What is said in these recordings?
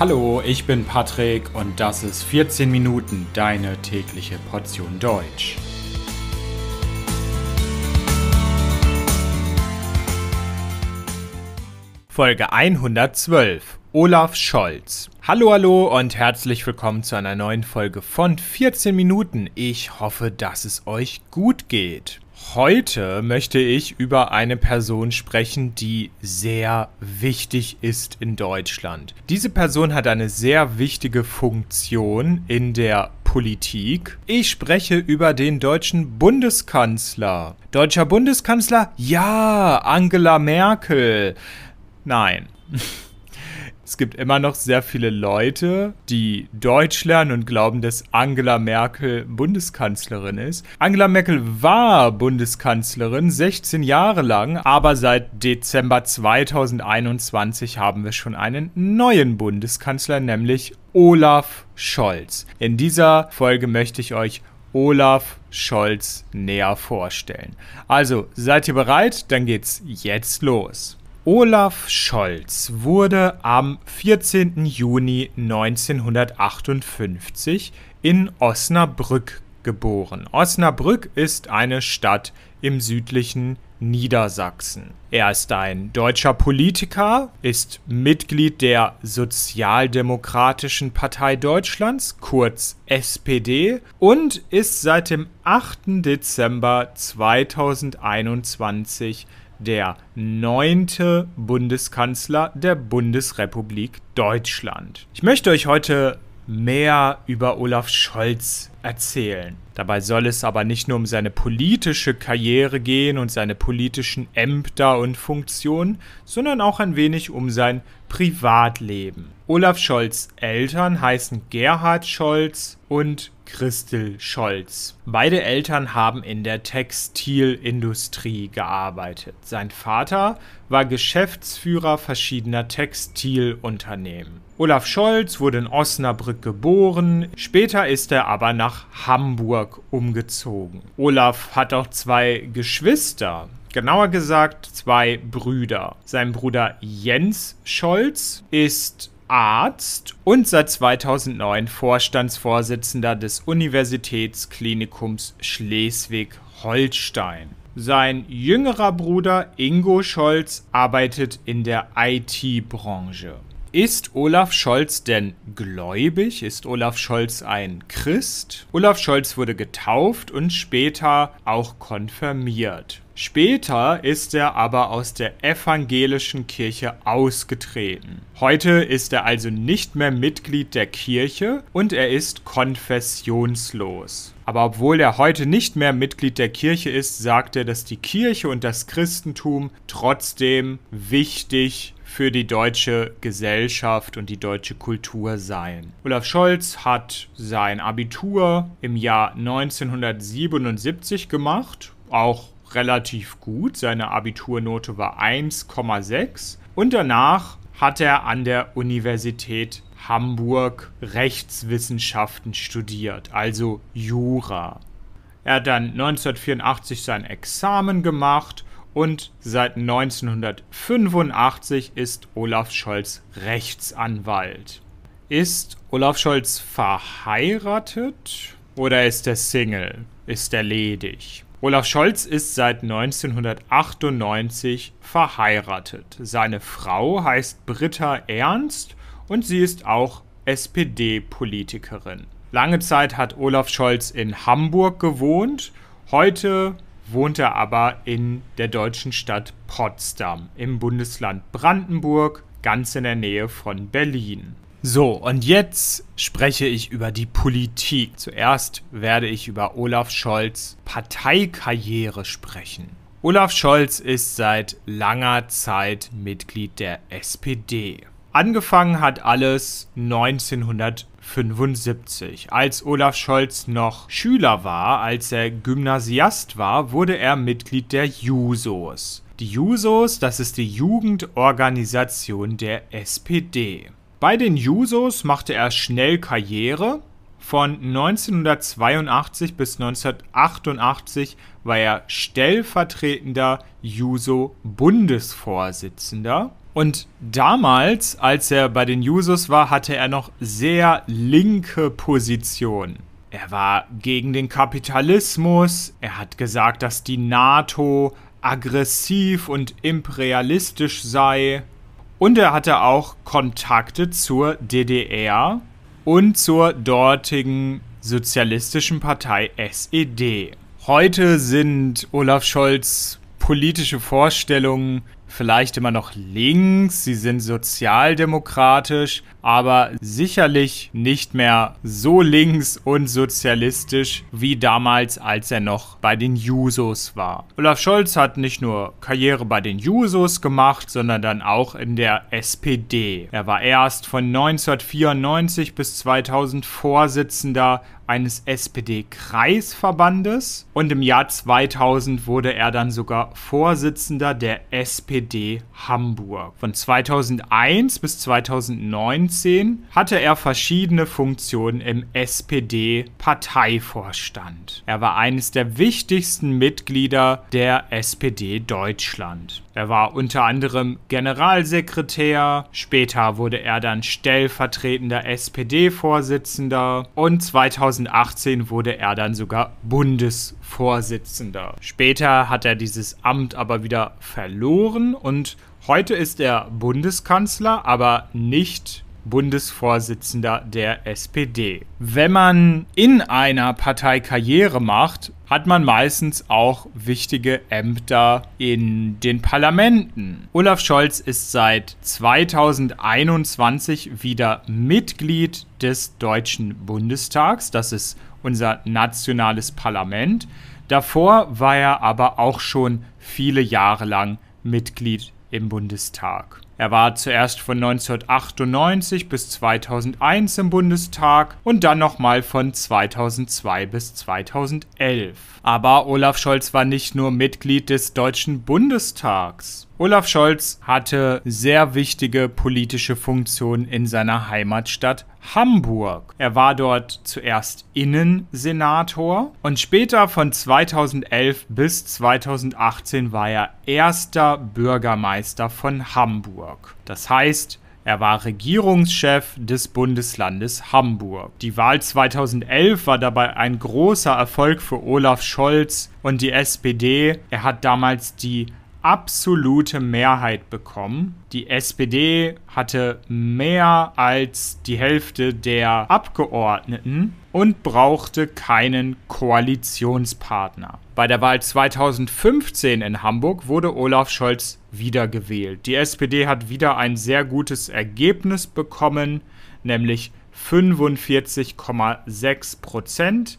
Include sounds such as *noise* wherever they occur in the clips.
Hallo, ich bin Patrick und das ist 14 Minuten deine tägliche Portion Deutsch. Folge 112 Olaf Scholz. Hallo, hallo und herzlich willkommen zu einer neuen Folge von 14 Minuten. Ich hoffe, dass es euch gut geht. Heute möchte ich über eine Person sprechen, die sehr wichtig ist in Deutschland. Diese Person hat eine sehr wichtige Funktion in der Politik. Ich spreche über den deutschen Bundeskanzler. Deutscher Bundeskanzler? Ja, Angela Merkel. Nein. *laughs* es gibt immer noch sehr viele Leute, die Deutsch lernen und glauben, dass Angela Merkel Bundeskanzlerin ist. Angela Merkel war Bundeskanzlerin 16 Jahre lang, aber seit Dezember 2021 haben wir schon einen neuen Bundeskanzler, nämlich Olaf Scholz. In dieser Folge möchte ich euch Olaf Scholz näher vorstellen. Also, seid ihr bereit? Dann geht's jetzt los. Olaf Scholz wurde am 14. Juni 1958 in Osnabrück geboren. Osnabrück ist eine Stadt im südlichen Niedersachsen. Er ist ein deutscher Politiker, ist Mitglied der Sozialdemokratischen Partei Deutschlands, kurz SPD, und ist seit dem 8. Dezember 2021 der neunte Bundeskanzler der Bundesrepublik Deutschland. Ich möchte euch heute mehr über Olaf Scholz erzählen. Dabei soll es aber nicht nur um seine politische Karriere gehen und seine politischen Ämter und Funktionen, sondern auch ein wenig um sein Privatleben. Olaf Scholz Eltern heißen Gerhard Scholz und Christel Scholz. Beide Eltern haben in der Textilindustrie gearbeitet. Sein Vater war Geschäftsführer verschiedener Textilunternehmen. Olaf Scholz wurde in Osnabrück geboren, später ist er aber nach Hamburg umgezogen. Olaf hat auch zwei Geschwister. Genauer gesagt zwei Brüder. Sein Bruder Jens Scholz ist Arzt und seit 2009 Vorstandsvorsitzender des Universitätsklinikums Schleswig-Holstein. Sein jüngerer Bruder Ingo Scholz arbeitet in der IT-Branche. Ist Olaf Scholz denn gläubig? Ist Olaf Scholz ein Christ? Olaf Scholz wurde getauft und später auch konfirmiert. Später ist er aber aus der evangelischen Kirche ausgetreten. Heute ist er also nicht mehr Mitglied der Kirche und er ist konfessionslos. Aber obwohl er heute nicht mehr Mitglied der Kirche ist, sagt er, dass die Kirche und das Christentum trotzdem wichtig für die deutsche Gesellschaft und die deutsche Kultur sein. Olaf Scholz hat sein Abitur im Jahr 1977 gemacht, auch relativ gut, seine Abiturnote war 1,6 und danach hat er an der Universität Hamburg Rechtswissenschaften studiert, also Jura. Er hat dann 1984 sein Examen gemacht und seit 1985 ist Olaf Scholz Rechtsanwalt. Ist Olaf Scholz verheiratet oder ist er Single? Ist er ledig? Olaf Scholz ist seit 1998 verheiratet. Seine Frau heißt Britta Ernst und sie ist auch SPD-Politikerin. Lange Zeit hat Olaf Scholz in Hamburg gewohnt. Heute wohnte aber in der deutschen Stadt Potsdam im Bundesland Brandenburg, ganz in der Nähe von Berlin. So, und jetzt spreche ich über die Politik. Zuerst werde ich über Olaf Scholz Parteikarriere sprechen. Olaf Scholz ist seit langer Zeit Mitglied der SPD. Angefangen hat alles 19 1975. Als Olaf Scholz noch Schüler war, als er Gymnasiast war, wurde er Mitglied der Jusos. Die Jusos, das ist die Jugendorganisation der SPD. Bei den Jusos machte er schnell Karriere. Von 1982 bis 1988 war er stellvertretender Juso-Bundesvorsitzender. Und damals, als er bei den Jusos war, hatte er noch sehr linke Positionen. Er war gegen den Kapitalismus, er hat gesagt, dass die NATO aggressiv und imperialistisch sei. Und er hatte auch Kontakte zur DDR und zur dortigen sozialistischen Partei SED. Heute sind Olaf Scholz politische Vorstellungen vielleicht immer noch links, sie sind sozialdemokratisch, aber sicherlich nicht mehr so links und sozialistisch wie damals, als er noch bei den Jusos war. Olaf Scholz hat nicht nur Karriere bei den Jusos gemacht, sondern dann auch in der SPD. Er war erst von 1994 bis 2000 Vorsitzender eines SPD-Kreisverbandes und im Jahr 2000 wurde er dann sogar Vorsitzender der SPD Hamburg. Von 2001 bis 2019 2019 hatte er verschiedene Funktionen im SPD-Parteivorstand. Er war eines der wichtigsten Mitglieder der SPD Deutschland. Er war unter anderem Generalsekretär, später wurde er dann stellvertretender SPD-Vorsitzender und 2018 wurde er dann sogar Bundesvorsitzender. Später hat er dieses Amt aber wieder verloren und heute ist er Bundeskanzler, aber nicht Bundesvorsitzender der SPD. Wenn man in einer Partei Karriere macht, hat man meistens auch wichtige Ämter in den Parlamenten. Olaf Scholz ist seit 2021 wieder Mitglied des Deutschen Bundestags. Das ist unser nationales Parlament. Davor war er aber auch schon viele Jahre lang Mitglied im Bundestag. Er war zuerst von 1998 bis 2001 im Bundestag und dann nochmal von 2002 bis 2011. Aber Olaf Scholz war nicht nur Mitglied des Deutschen Bundestags. Olaf Scholz hatte sehr wichtige politische Funktionen in seiner Heimatstadt Hamburg. Er war dort zuerst Innensenator und später von 2011 bis 2018 war er erster Bürgermeister von Hamburg. Das heißt, er war Regierungschef des Bundeslandes Hamburg. Die Wahl 2011 war dabei ein großer Erfolg für Olaf Scholz und die SPD. Er hat damals die absolute Mehrheit bekommen. Die SPD hatte mehr als die Hälfte der Abgeordneten und brauchte keinen Koalitionspartner. Bei der Wahl 2015 in Hamburg wurde Olaf Scholz wiedergewählt. Die SPD hat wieder ein sehr gutes Ergebnis bekommen, nämlich 45,6 Prozent.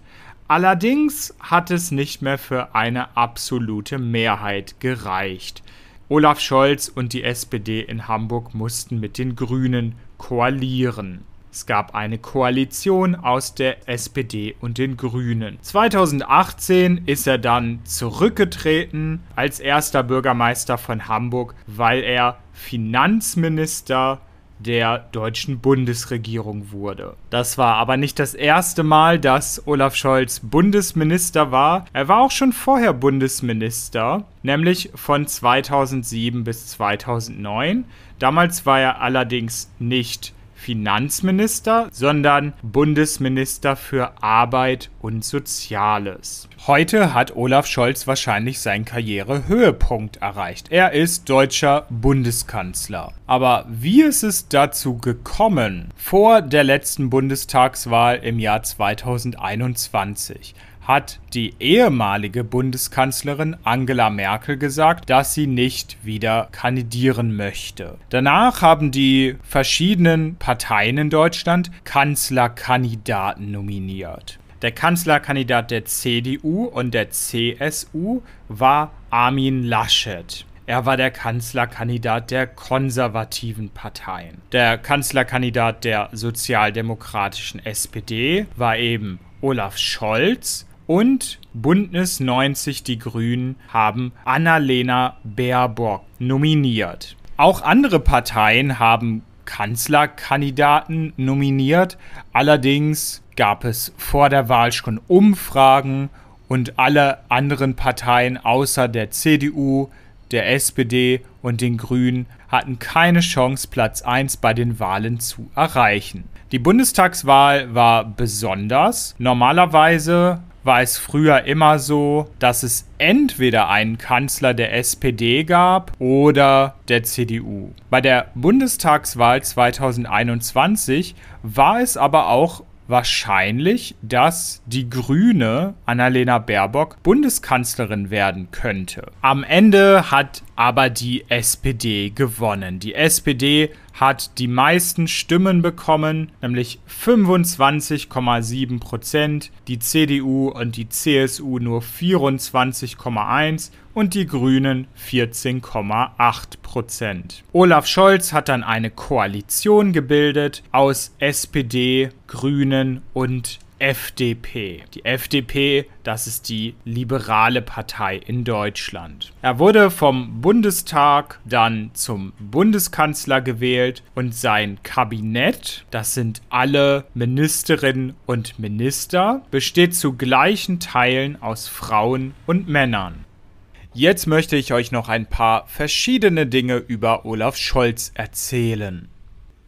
Allerdings hat es nicht mehr für eine absolute Mehrheit gereicht. Olaf Scholz und die SPD in Hamburg mussten mit den Grünen koalieren. Es gab eine Koalition aus der SPD und den Grünen. 2018 ist er dann zurückgetreten als erster Bürgermeister von Hamburg, weil er Finanzminister der deutschen Bundesregierung wurde. Das war aber nicht das erste Mal, dass Olaf Scholz Bundesminister war. Er war auch schon vorher Bundesminister, nämlich von 2007 bis 2009. Damals war er allerdings nicht Finanzminister, sondern Bundesminister für Arbeit und Soziales. Heute hat Olaf Scholz wahrscheinlich seinen Karrierehöhepunkt erreicht. Er ist deutscher Bundeskanzler. Aber wie ist es dazu gekommen? Vor der letzten Bundestagswahl im Jahr 2021 hat die ehemalige Bundeskanzlerin Angela Merkel gesagt, dass sie nicht wieder kandidieren möchte. Danach haben die verschiedenen Parteien in Deutschland Kanzlerkandidaten nominiert. Der Kanzlerkandidat der CDU und der CSU war Armin Laschet. Er war der Kanzlerkandidat der konservativen Parteien. Der Kanzlerkandidat der sozialdemokratischen SPD war eben Olaf Scholz und Bündnis 90 Die Grünen haben Annalena Baerbock nominiert. Auch andere Parteien haben Kanzlerkandidaten nominiert. Allerdings gab es vor der Wahl schon Umfragen und alle anderen Parteien außer der CDU, der SPD und den Grünen hatten keine Chance, Platz 1 bei den Wahlen zu erreichen. Die Bundestagswahl war besonders. Normalerweise war es früher immer so, dass es entweder einen Kanzler der SPD gab oder der CDU. Bei der Bundestagswahl 2021 war es aber auch wahrscheinlich, dass die Grüne Annalena Baerbock Bundeskanzlerin werden könnte. Am Ende hat aber die SPD gewonnen. Die SPD hat die meisten Stimmen bekommen, nämlich 25,7 Prozent, die CDU und die CSU nur 24,1 und die Grünen 14,8 Prozent. Olaf Scholz hat dann eine Koalition gebildet aus SPD, Grünen und FDP. Die FDP, das ist die liberale Partei in Deutschland. Er wurde vom Bundestag dann zum Bundeskanzler gewählt und sein Kabinett, das sind alle Ministerinnen und Minister, besteht zu gleichen Teilen aus Frauen und Männern. Jetzt möchte ich euch noch ein paar verschiedene Dinge über Olaf Scholz erzählen.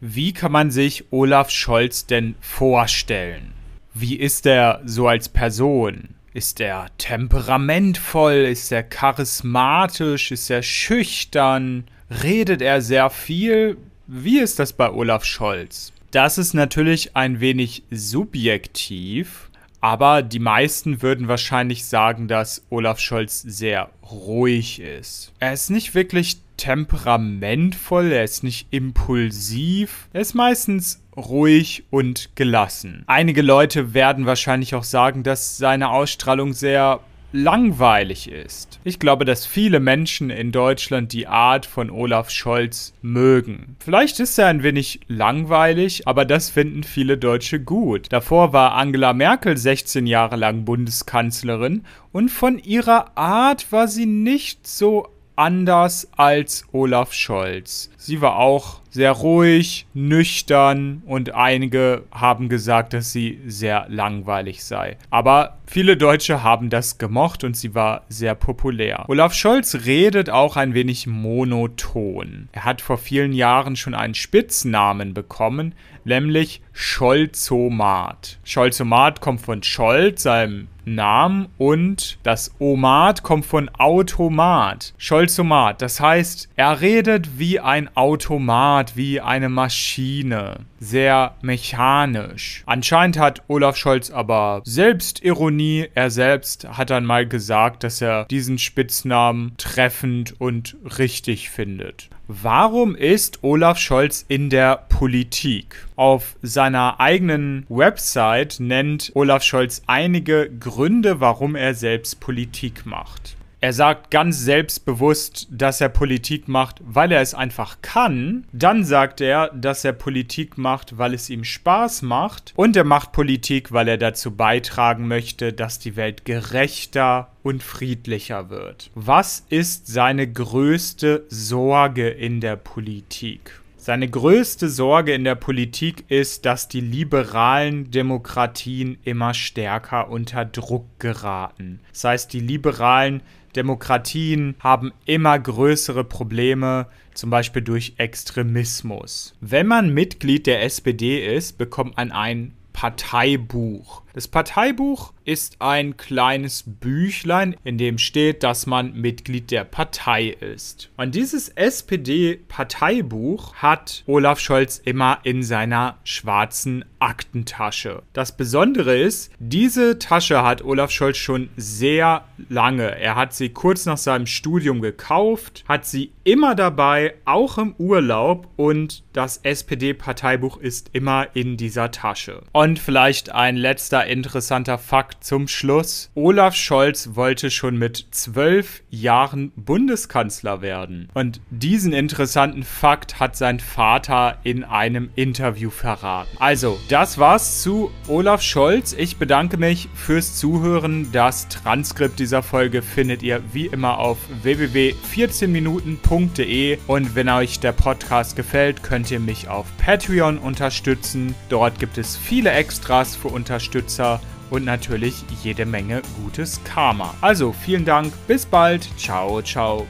Wie kann man sich Olaf Scholz denn vorstellen? Wie ist er so als Person? Ist er temperamentvoll? Ist er charismatisch? Ist er schüchtern? Redet er sehr viel? Wie ist das bei Olaf Scholz? Das ist natürlich ein wenig subjektiv, aber die meisten würden wahrscheinlich sagen, dass Olaf Scholz sehr ruhig ist. Er ist nicht wirklich temperamentvoll, er ist nicht impulsiv, er ist meistens ruhig und gelassen. Einige Leute werden wahrscheinlich auch sagen, dass seine Ausstrahlung sehr langweilig ist. Ich glaube, dass viele Menschen in Deutschland die Art von Olaf Scholz mögen. Vielleicht ist er ein wenig langweilig, aber das finden viele Deutsche gut. Davor war Angela Merkel 16 Jahre lang Bundeskanzlerin und von ihrer Art war sie nicht so anders als Olaf Scholz. Sie war auch sehr ruhig, nüchtern und einige haben gesagt, dass sie sehr langweilig sei. Aber viele Deutsche haben das gemocht und sie war sehr populär. Olaf Scholz redet auch ein wenig monoton. Er hat vor vielen Jahren schon einen Spitznamen bekommen, nämlich Scholzomat. Scholzomat kommt von Scholz, seinem Namen und das Omat kommt von Automat. Scholzomat, das heißt, er redet wie ein Automat, wie eine Maschine. Sehr mechanisch. Anscheinend hat Olaf Scholz aber Selbstironie. Er selbst hat dann mal gesagt, dass er diesen Spitznamen treffend und richtig findet. Warum ist Olaf Scholz in der Politik? Auf seiner eigenen Website nennt Olaf Scholz einige Gründe, warum er selbst Politik macht er sagt ganz selbstbewusst, dass er Politik macht, weil er es einfach kann. Dann sagt er, dass er Politik macht, weil es ihm Spaß macht. Und er macht Politik, weil er dazu beitragen möchte, dass die Welt gerechter und friedlicher wird. Was ist seine größte Sorge in der Politik? Seine größte Sorge in der Politik ist, dass die liberalen Demokratien immer stärker unter Druck geraten. Das heißt, die liberalen Demokratien Demokratien haben immer größere Probleme, zum Beispiel durch Extremismus. Wenn man Mitglied der SPD ist, bekommt man ein Parteibuch. Das Parteibuch ist ein kleines Büchlein, in dem steht, dass man Mitglied der Partei ist. Und dieses SPD-Parteibuch hat Olaf Scholz immer in seiner schwarzen Aktentasche. Das Besondere ist, diese Tasche hat Olaf Scholz schon sehr lange. Er hat sie kurz nach seinem Studium gekauft, hat sie immer dabei, auch im Urlaub und das SPD-Parteibuch ist immer in dieser Tasche. Und vielleicht ein letzter interessanter Fakt zum Schluss, Olaf Scholz wollte schon mit zwölf Jahren Bundeskanzler werden. Und diesen interessanten Fakt hat sein Vater in einem Interview verraten. Also, das war's zu Olaf Scholz. Ich bedanke mich fürs Zuhören. Das Transkript dieser Folge findet ihr wie immer auf www.14minuten.de. Und wenn euch der Podcast gefällt, könnt ihr mich auf Patreon unterstützen. Dort gibt es viele Extras für Unterstützer und natürlich jede Menge gutes Karma. Also vielen Dank, bis bald, ciao, ciao.